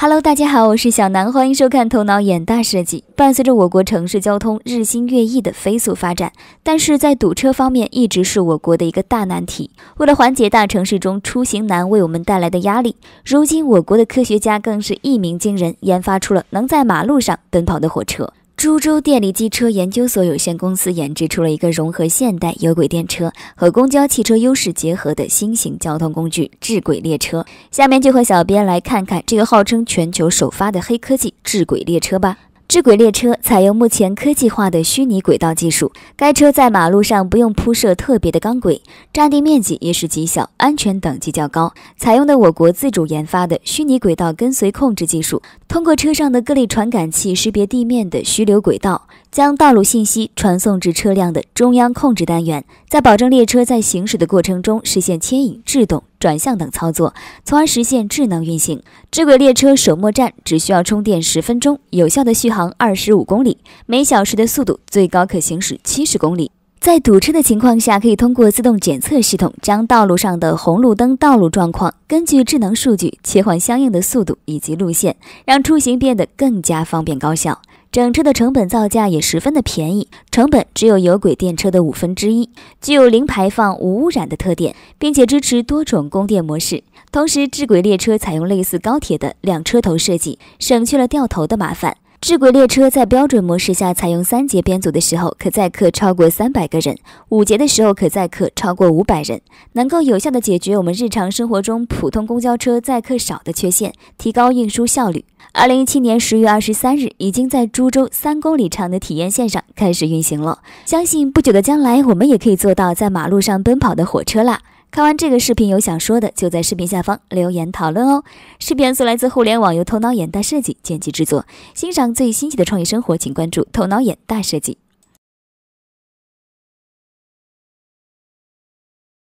Hello，大家好，我是小南，欢迎收看《头脑眼大设计》。伴随着我国城市交通日新月异的飞速发展，但是在堵车方面一直是我国的一个大难题。为了缓解大城市中出行难为我们带来的压力，如今我国的科学家更是一鸣惊人，研发出了能在马路上奔跑的火车。株洲电力机车研究所有限公司研制出了一个融合现代有轨电车和公交汽车优势结合的新型交通工具——智轨列车。下面就和小编来看看这个号称全球首发的黑科技智轨列车吧。智轨列车采用目前科技化的虚拟轨道技术，该车在马路上不用铺设特别的钢轨，占地面积也是极小，安全等级较高。采用的我国自主研发的虚拟轨道跟随控制技术，通过车上的各类传感器识别地面的虚流轨道。将道路信息传送至车辆的中央控制单元，在保证列车在行驶的过程中实现牵引、制动、转向等操作，从而实现智能运行。智轨列车首末站只需要充电十分钟，有效的续航二十五公里，每小时的速度最高可行驶七十公里。在堵车的情况下，可以通过自动检测系统将道路上的红路灯、道路状况，根据智能数据切换相应的速度以及路线，让出行变得更加方便高效。两车的成本造价也十分的便宜，成本只有有轨电车的五分之一，具有零排放、无污染的特点，并且支持多种供电模式。同时，智轨列车采用类似高铁的两车头设计，省去了掉头的麻烦。智轨列车在标准模式下采用三节编组的时候，可载客超过三百个人；五节的时候可载客超过五百人，能够有效的解决我们日常生活中普通公交车载客少的缺陷，提高运输效率。二零一七年十月二十三日，已经在株洲三公里长的体验线上开始运行了。相信不久的将来，我们也可以做到在马路上奔跑的火车啦。看完这个视频，有想说的就在视频下方留言讨论哦。视频素来自互联网，由头脑眼大设计剪辑制作。欣赏最新奇的创意生活，请关注头脑眼大设计。